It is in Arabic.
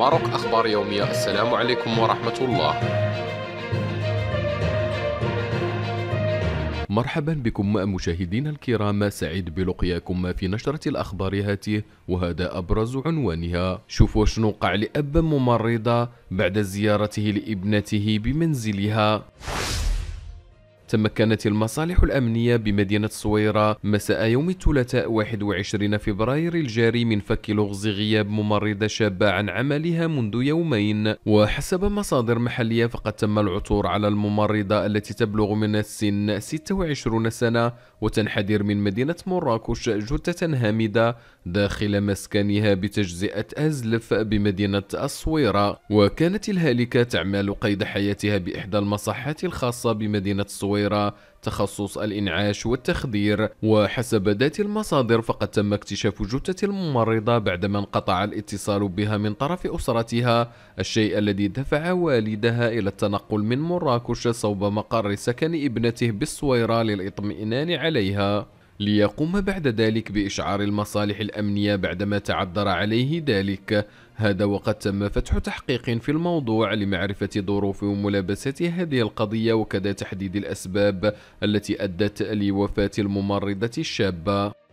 ماروك أخبار يومية السلام عليكم ورحمة الله مرحبا بكم مشاهدينا الكرام سعيد بلقياكم في نشرة الأخبار هاته وهذا أبرز عنوانها شوفوا شنو وقع لأب ممرضة بعد زيارته لابنته بمنزلها تمكنت المصالح الأمنية بمدينة الصويرة مساء يوم الثلاثاء 21 فبراير الجاري من فك لغز غياب ممرضة شابة عن عملها منذ يومين وحسب مصادر محلية فقد تم العثور على الممرضة التي تبلغ من السن 26 سنة وتنحدر من مدينة مراكش جثة هامدة داخل مسكنها بتجزئة أزلف بمدينة الصويرة وكانت الهالكة تعمل قيد حياتها بإحدى المصحات الخاصة بمدينة الصويرة العويرة تخصص الإنعاش والتخدير وحسب ذات المصادر فقد تم اكتشاف جثة الممرضة بعدما انقطع الاتصال بها من طرف أسرتها الشيء الذي دفع والدها إلى التنقل من مراكش صوب مقر سكن ابنته بالصويرة للإطمئنان عليها ليقوم بعد ذلك بإشعار المصالح الأمنية بعدما تعذر عليه ذلك هذا وقد تم فتح تحقيق في الموضوع لمعرفة ظروف وملابسات هذه القضية وكذا تحديد الأسباب التي أدت لوفاة الممرضة الشابة